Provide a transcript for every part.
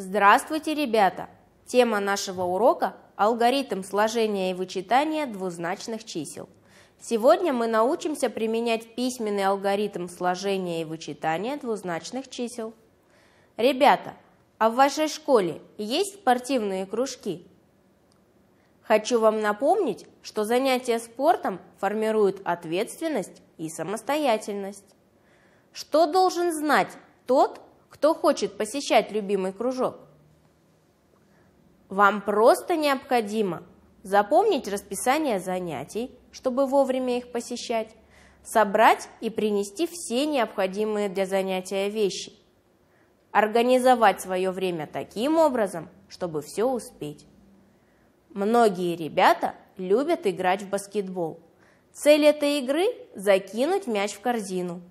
Здравствуйте, ребята! Тема нашего урока – алгоритм сложения и вычитания двузначных чисел. Сегодня мы научимся применять письменный алгоритм сложения и вычитания двузначных чисел. Ребята, а в вашей школе есть спортивные кружки? Хочу вам напомнить, что занятия спортом формируют ответственность и самостоятельность. Что должен знать тот, кто хочет посещать любимый кружок. Вам просто необходимо запомнить расписание занятий, чтобы вовремя их посещать, собрать и принести все необходимые для занятия вещи, организовать свое время таким образом, чтобы все успеть. Многие ребята любят играть в баскетбол. Цель этой игры – закинуть мяч в корзину –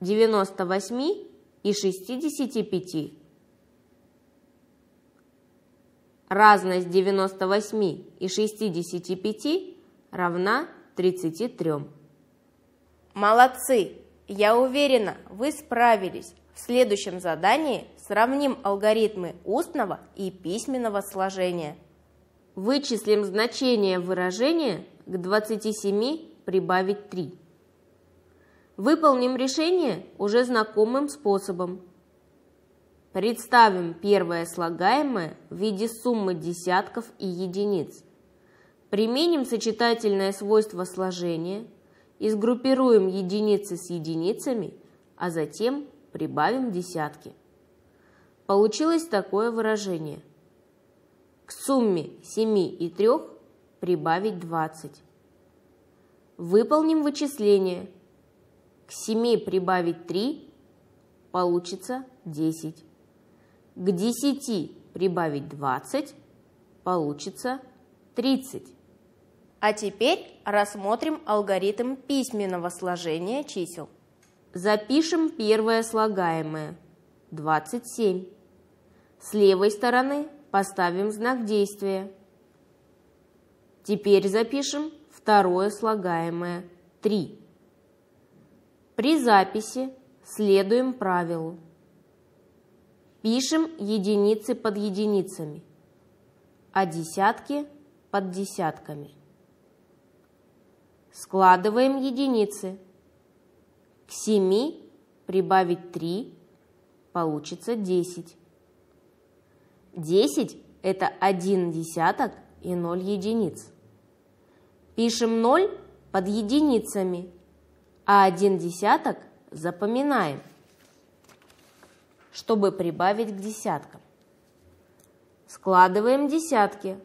98 и 65. Разность 98 и 65 равна 33. Молодцы! Я уверена, вы справились. В следующем задании сравним алгоритмы устного и письменного сложения. Вычислим значение выражения к 27 прибавить 3. Выполним решение уже знакомым способом. Представим первое слагаемое в виде суммы десятков и единиц. Применим сочетательное свойство сложения и сгруппируем единицы с единицами, а затем прибавим десятки. Получилось такое выражение. К сумме 7 и 3 прибавить 20. Выполним вычисление – к 7 прибавить 3 получится 10. К 10 прибавить 20 получится 30. А теперь рассмотрим алгоритм письменного сложения чисел. Запишем первое слагаемое – 27. С левой стороны поставим знак действия. Теперь запишем второе слагаемое – 3. При записи следуем правилу. Пишем единицы под единицами, а десятки под десятками. Складываем единицы. К семи прибавить три получится десять. Десять это один десяток и ноль единиц. Пишем ноль под единицами – а один десяток запоминаем, чтобы прибавить к десяткам. Складываем десятки.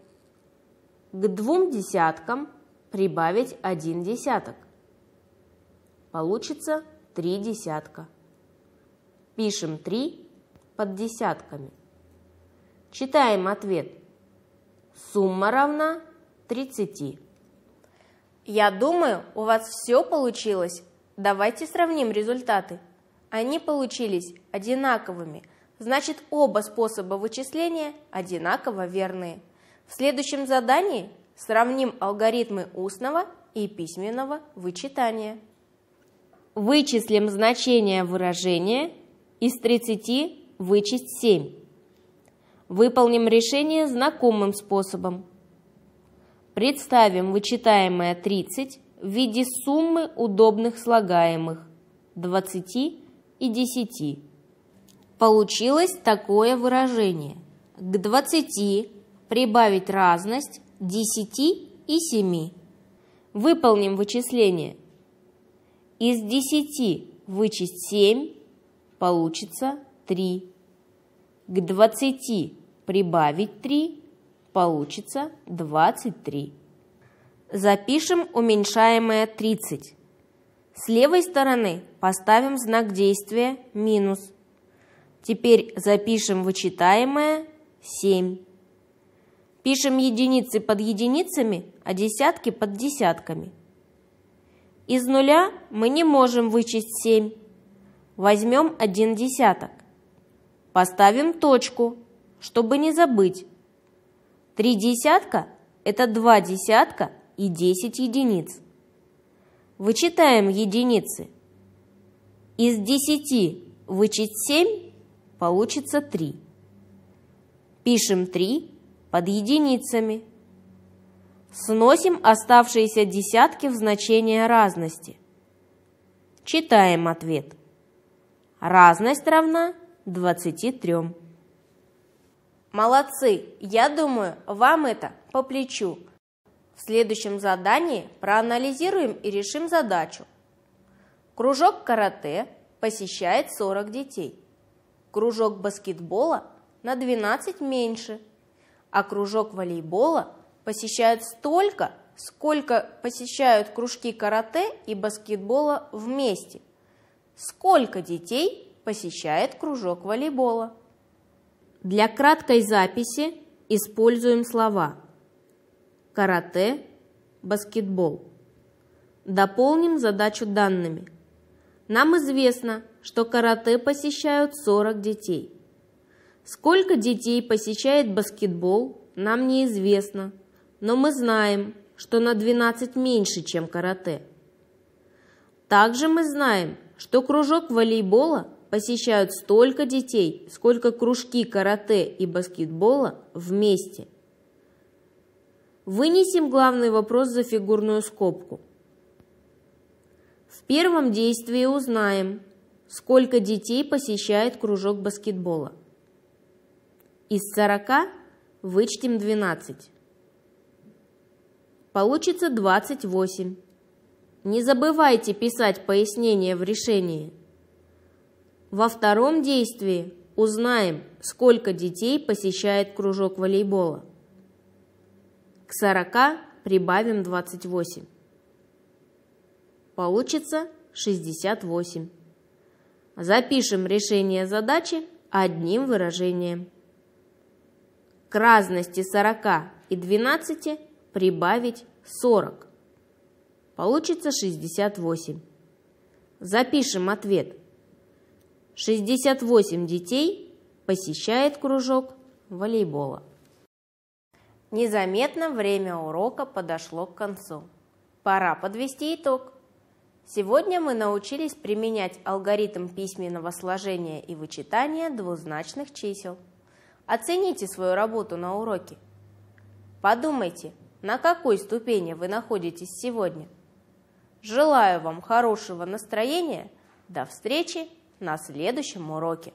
К двум десяткам прибавить один десяток. Получится три десятка. Пишем три под десятками. Читаем ответ. Сумма равна 30. Я думаю, у вас все получилось. Давайте сравним результаты. Они получились одинаковыми, значит оба способа вычисления одинаково верные. В следующем задании сравним алгоритмы устного и письменного вычитания. Вычислим значение выражения из 30 вычесть 7. Выполним решение знакомым способом. Представим вычитаемое 30 в виде суммы удобных слагаемых 20 и 10. Получилось такое выражение. К 20 прибавить разность 10 и 7. Выполним вычисление. Из 10 вычесть 7 получится 3. К 20 прибавить 3 получится 23 запишем уменьшаемое 30. С левой стороны поставим знак действия «минус». Теперь запишем вычитаемое 7. Пишем единицы под единицами, а десятки под десятками. Из нуля мы не можем вычесть 7. Возьмем один десяток. Поставим точку, чтобы не забыть. Три десятка – это два десятка – и 10 единиц. Вычитаем единицы. Из 10 вычесть 7 получится 3. Пишем 3 под единицами. Сносим оставшиеся десятки в значение разности. Читаем ответ. Разность равна 23. Молодцы! Я думаю, вам это по плечу – в следующем задании проанализируем и решим задачу. Кружок карате посещает 40 детей. Кружок баскетбола на 12 меньше, а кружок волейбола посещает столько, сколько посещают кружки карате и баскетбола вместе. Сколько детей посещает кружок волейбола? Для краткой записи используем слова – карате, баскетбол. Дополним задачу данными. Нам известно, что карате посещают 40 детей. Сколько детей посещает баскетбол, нам неизвестно, но мы знаем, что на 12 меньше, чем карате. Также мы знаем, что кружок волейбола посещают столько детей, сколько кружки карате и баскетбола вместе. Вынесем главный вопрос за фигурную скобку. В первом действии узнаем, сколько детей посещает кружок баскетбола. Из 40 вычтем 12. Получится 28. Не забывайте писать пояснение в решении. Во втором действии узнаем, сколько детей посещает кружок волейбола. К 40 прибавим 28. Получится 68. Запишем решение задачи одним выражением. К разности 40 и 12 прибавить 40. Получится 68. Запишем ответ. 68 детей посещает кружок волейбола. Незаметно время урока подошло к концу. Пора подвести итог. Сегодня мы научились применять алгоритм письменного сложения и вычитания двузначных чисел. Оцените свою работу на уроке. Подумайте, на какой ступени вы находитесь сегодня. Желаю вам хорошего настроения. До встречи на следующем уроке.